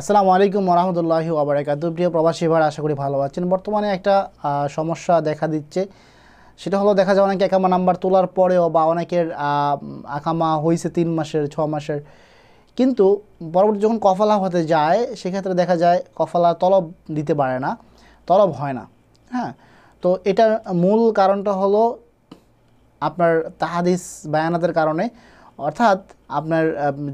আসসালামু আলাইকুম রহমতুল্লাহি এক প্রিয় প্রবাসী ভাই আশা করি ভালো আছেন বর্তমানে একটা সমস্যা দেখা দিচ্ছে সেটা হলো দেখা যায় অনেকে একামা নাম্বার তোলার পরেও বা অনেকের আকামা হয়েছে তিন মাসের ছ মাসের কিন্তু পরবর্তী যখন কফালা হতে যায় সেক্ষেত্রে দেখা যায় কফালা তলব দিতে পারে না তলব হয় না হ্যাঁ তো এটার মূল কারণটা হলো আপনার তাহাদিস বায়ানাদের কারণে অর্থাৎ আপনার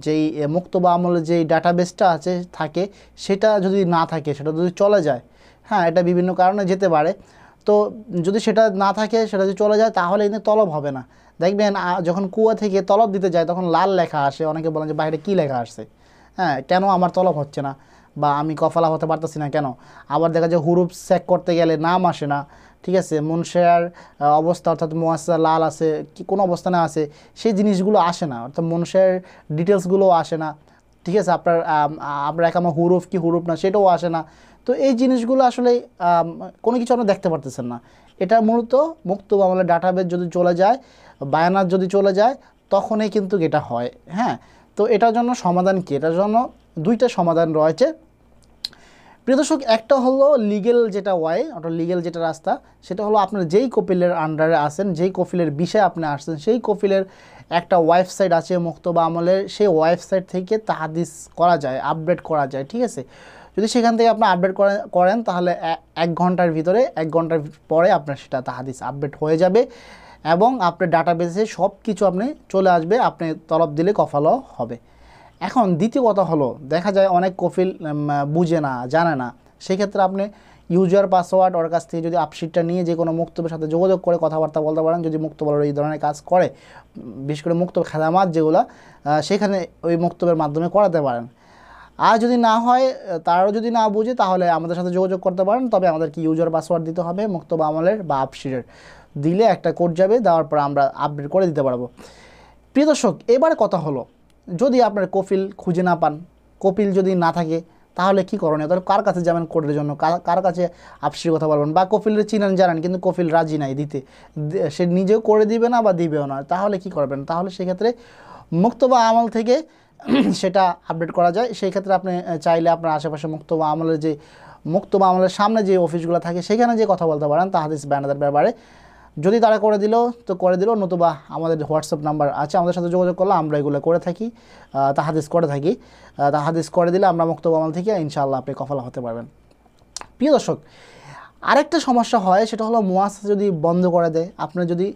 যেই মুক্ত বা আমলের যেই ডাটাবেসটা আছে থাকে সেটা যদি না থাকে সেটা যদি চলে যায় হ্যাঁ এটা বিভিন্ন কারণে যেতে পারে তো যদি সেটা না থাকে সেটা যদি চলে যায় তাহলে কিন্তু তলব হবে না দেখবেন যখন কুয়া থেকে তলব দিতে যায় তখন লাল লেখা আসে অনেকে বলেন যে বাইরে কী লেখা আসছে হ্যাঁ কেন আমার তলব হচ্ছে না বা আমি কফালা হতে পারতেছি না কেন আবার দেখা যায় হুরুপ সেক করতে গেলে নাম আসে না ঠিক আছে মুনশেয়ার অবস্থা অর্থাৎ মোয়াসা লাল আছে কি কোনো অবস্থানে আছে সেই জিনিসগুলো আসে না অর্থাৎ মুনশেয়ার ডিটেলসগুলোও আসে না ঠিক আছে আপনার আপনার এক আমার হুরুফ কি হুরুফ না সেটাও আসে না তো এই জিনিসগুলো আসলে কোনো কিছু আপনার দেখতে পারতেছেন না এটা মূলত মুক্ত বাংলা ডাটাবেস যদি চলে যায় বায়ানার যদি চলে যায় তখনই কিন্তু এটা হয় হ্যাঁ তো এটার জন্য সমাধান কী এটার জন্য দুইটা সমাধান রয়েছে প্রিয় দর্শক একটা হলো লিগেল যেটা ওয়াই অর্থাৎ লিগেল যেটা রাস্তা সেটা হলো আপনার যেই কপিলের আন্ডারে আসেন যেই কপিলের বিষয়ে আপনি আসছেন সেই কপিলের একটা ওয়েবসাইট আছে মুক্তবা আমলের সেই ওয়েবসাইট থেকে তাহাদিস করা যায় আপডেট করা যায় ঠিক আছে যদি সেখান থেকে আপনি আপডেট করেন তাহলে এক ঘন্টার ভিতরে এক ঘন্টার পরে আপনার সেটা তাহাদিস আপডেট হয়ে যাবে এবং আপনার ডাটাবেসে সব কিছু আপনি চলে আসবে আপনি তলব দিলে কফালও হবে এখন দ্বিতীয় কথা হলো দেখা যায় অনেক কফিল বুঝে না জানে না সেক্ষেত্রে আপনি ইউজার পাসওয়ার্ড ওর কাছ থেকে যদি আপশিটটা নিয়ে যে কোনো মুক্তবের সাথে যোগাযোগ করে কথাবার্তা বলতে পারেন যদি মুক্তবলের এই ধরনের কাজ করে বিশেষ করে মুক্ত খেদামাত যেগুলো সেখানে ওই মুক্তবের মাধ্যমে করাতে পারেন আর যদি না হয় তারও যদি না বুঝে তাহলে আমাদের সাথে যোগাযোগ করতে পারেন তবে আমাদেরকে ইউজার পাসওয়ার্ড দিতে হবে মুক্তব আমলের বা আপশিটের দিলে একটা কোড যাবে দেওয়ার পর আমরা আপডেট করে দিতে পারবো প্রিয় দর্শক এবার কথা হলো যদি আপনার কপিল খুঁজে না পান কপিল যদি না থাকে তাহলে কি করণীয় তাহলে কার কাছে যাবেন কোর্টের জন্য কার কাছে আপসির কথা বলবেন বা কপিলের চিনেন জানেন কিন্তু কপিল রাজি নাই দিতে সে নিজেও করে দিবে না বা দিবেও না তাহলে কি করবেন তাহলে সেক্ষেত্রে মুক্তবা আমল থেকে সেটা আপডেট করা যায় সেই ক্ষেত্রে আপনি চাইলে আপনার আশেপাশে মুক্তবা আমলের যে মুক্তবা আমলের সামনে যে অফিসগুলো থাকে সেখানে যে কথা বলতে পারেন তাহাদিস ব্যানাদের ব্যাপারে যদি তারা করে দিল তো করে দিল নতুবা আমাদের হোয়াটসঅ্যাপ নাম্বার আছে আমাদের সাথে যোগাযোগ করলে আমরা এগুলো করে থাকি তাহাদিস করে থাকি তাহাদিস করে দিলে আমরা মুক্তব থেকে ইনশাআল্লাহ আপনি কফলা হতে পারবেন প্রিয় দর্শক আরেকটা সমস্যা হয় সেটা হলো মোয়াসা যদি বন্ধ করে দেয় আপনার যদি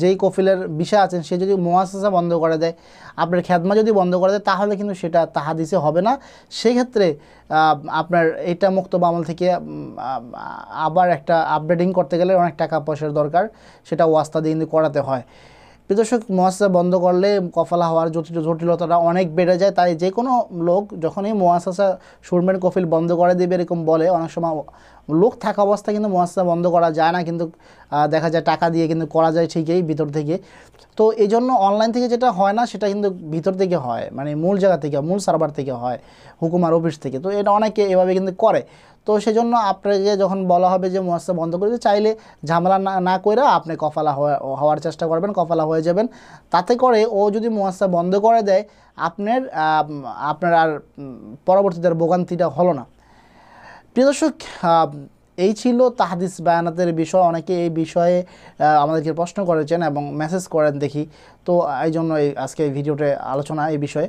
যেই কফিলের বিষয় আছেন সে যদি মোয়াসা বন্ধ করে দেয় আপনার খেদমা যদি বন্ধ করে দেয় তাহলে কিন্তু সেটা তাহাদিসে হবে না সেক্ষেত্রে আপনার এটা মুক্ত বামল থেকে আবার একটা আপডেটিং করতে গেলে অনেক টাকা পয়সার দরকার সেটা ওয়াস্তা দিয়ে কিন্তু করাতে হয় বিদর্শক মোয়াসা বন্ধ করলে কফালা হওয়ার জটিলতাটা অনেক বেড়ে যায় তাই যে কোনো লোক যখনই মোয়াসা সুরমেন কফিল বন্ধ করে দেবে এরকম বলে অনেক সময় লোক থাকা অবস্থা কিন্তু মোয়াসা বন্ধ করা যায় না কিন্তু দেখা যায় টাকা দিয়ে কিন্তু করা যায় ঠিকই ভিতর থেকে তো এই জন্য অনলাইন থেকে যেটা হয় না সেটা কিন্তু ভিতর থেকে হয় মানে মূল জায়গা থেকে মূল সার্ভার থেকে হয় হুকুমার অফিস থেকে তো এটা অনেকে এভাবে কিন্তু করে তো সেজন্য আপনাকে যখন বলা হবে যে মোয়াসা বন্ধ করে চাইলে ঝামেলা না না করে আপনি কফালা হওয়ার চেষ্টা করবেন কফালা হয়ে যাবেন তাতে করে ও যদি মোয়াসা বন্ধ করে দেয় আপনার আপনার আর পরবর্তীতে আর ভোগান্তিটা হলো না প্রিয় দর্শক এই ছিল তাহাদিস বায়ানাতের বিষয় অনেকে এই বিষয়ে আমাদেরকে প্রশ্ন করেছেন এবং মেসেজ করেন দেখি তো এই জন্য আজকে ভিডিওতে আলোচনা এই বিষয়ে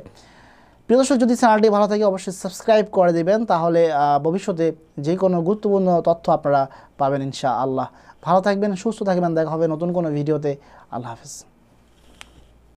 প্রিয় দর্শক যদি চ্যানেলটি ভালো থাকে অবশ্যই সাবস্ক্রাইব করে দেবেন তাহলে ভবিষ্যতে যে কোনো গুরুত্বপূর্ণ তথ্য আপনারা পাবেন ইনশা আল্লাহ ভালো থাকবেন সুস্থ থাকবেন দেখা হবে নতুন কোনো ভিডিওতে আল্লাহ হাফিজ